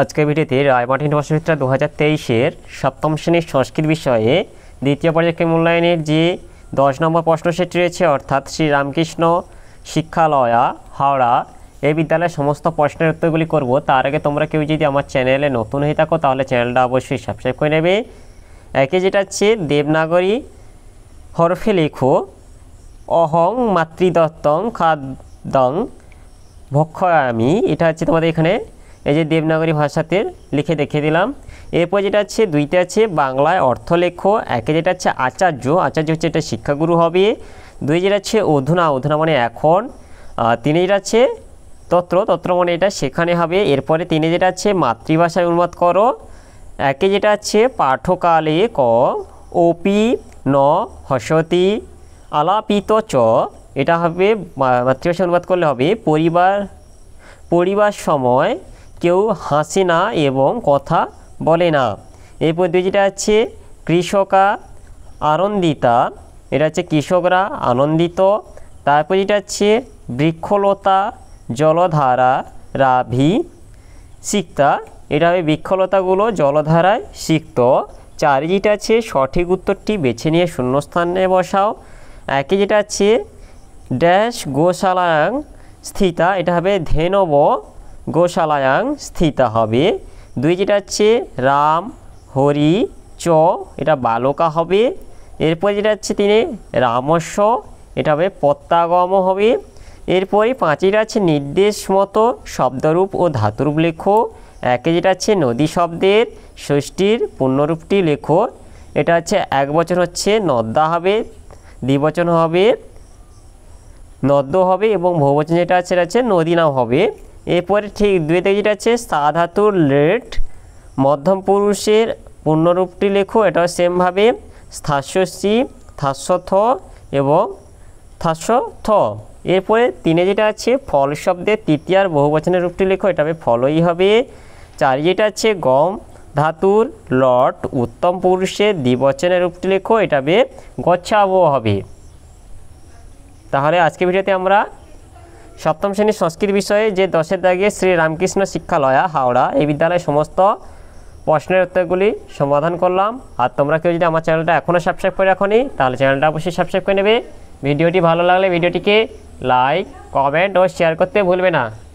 আজকের ভিডিওতে রায়মাঠ ইউনিভার্সিটিটা দু হাজার তেইশের সপ্তম শ্রেণীর সংস্কৃত বিষয়ে দ্বিতীয় পর্যায়ে মূল্যায়নের যে দশ নম্বর প্রশ্ন সেটি রয়েছে অর্থাৎ শ্রী রামকৃষ্ণ শিক্ষালয়া হাওড়া এই বিদ্যালয়ের সমস্ত প্রশ্নের উত্তরগুলি করব তার আগে তোমরা কেউ যদি আমার চ্যানেলে নতুন হয়ে থাকো তাহলে চ্যানেলটা অবশ্যই সাবস্ক্রাইব করে নেবে একে যেটা হচ্ছে দেবনাগরী হরফে লেখো অহং মাতৃদত্তং খাদ্যং ভক্ষয়ামি এটা হচ্ছে তোমাদের এখানে এই যে দেবনাগরী ভাষাতে লিখে দেখে দিলাম এরপর যেটা আছে দুইটা আছে বাংলায় অর্থ লেখো একে যেটা আছে আচার্য আচার্য হচ্ছে এটা শিক্ষাগুরু হবে দুই যেটা আছে অধুনা অধুনা মানে এখন তিনি যেটা আছে তত্র তত্র মানে এটা সেখানে হবে এরপরে তিনি যেটা আছে মাতৃভাষায় অনুবাদ করো একে যেটা আছে পাঠকালে ক ওপি ন হসতি আলাপিত চ এটা হবে মাতৃভাষায় অনুবাদ করলে হবে পরিবার পরিবার সময় কেউ হাসে না এবং কথা বলে না এরপর যেটা আছে কৃষকা আনন্দিতা এটা হচ্ছে কৃষকরা আনন্দিত তারপর যেটা হচ্ছে বৃক্ষলতা জলধারা রাভি সিক্তা এটা হবে বৃক্ষলতাগুলো জলধারায় সিক্ত চারি যেটা আছে সঠিক উত্তরটি বেছে নিয়ে শূন্যস্থানে বসাও একে যেটা আছে ড্যাশ গোশালাং স্থিতা এটা হবে ধেনব গোশালায়াং স্থিতা হবে দুই যেটা হচ্ছে রাম হরি চ এটা বালকা হবে এরপর যেটা হচ্ছে তিনি রামস্ব এটা হবে পত্তাগম হবে এরপরে পাঁচেটা আছে নির্দেশ মতো শব্দরূপ ও ধাতুরূপ লেখো একে যেটা আছে নদী শব্দের ষষ্ঠীর পূর্ণরূপটি লেখো এটা হচ্ছে এক বছর হচ্ছে নদ্দা হবে দ্বিবচন হবে নদ্য হবে এবং বহুবচন যেটা আছে সেটা হচ্ছে নদী নাম হবে এরপরে ঠিক দুয়েতে যেটা আছে সাধাতুর লেট মধ্যম পুরুষের পূর্ণরূপটি লেখো এটাও সেমভাবে স্থাস্যসি থাস্য থ এবং থাস্য থ এরপরে তিনে যেটা আছে ফল শব্দের তৃতীয়ার বহুবচনের রূপটি লেখো এটা ফলই হবে চারি যেটা আছে গম ধাতুর লট উত্তম পুরুষের দ্বিবচনের রূপটি লেখো এটা হবে গচ্ছাবহ হবে তাহলে আজকে ভিডিওতে আমরা সপ্তম শ্রেণীর সংস্কৃত বিষয়ে যে দশের দাগে শ্রী রামকৃষ্ণ শিক্ষালয়া হাওড়া এই বিদ্যালয়ের সমস্ত প্রশ্নের উত্তরগুলি সমাধান করলাম আর তোমরা কেউ যদি আমার চ্যানেলটা এখনও সাবস্ক্রাইব করে রাখনি তাহলে চ্যানেলটা অবশ্যই সাবস্ক্রাইব করে নেবে ভিডিওটি ভালো লাগলে ভিডিওটিকে লাইক কমেন্ট ও শেয়ার করতে ভুলবে না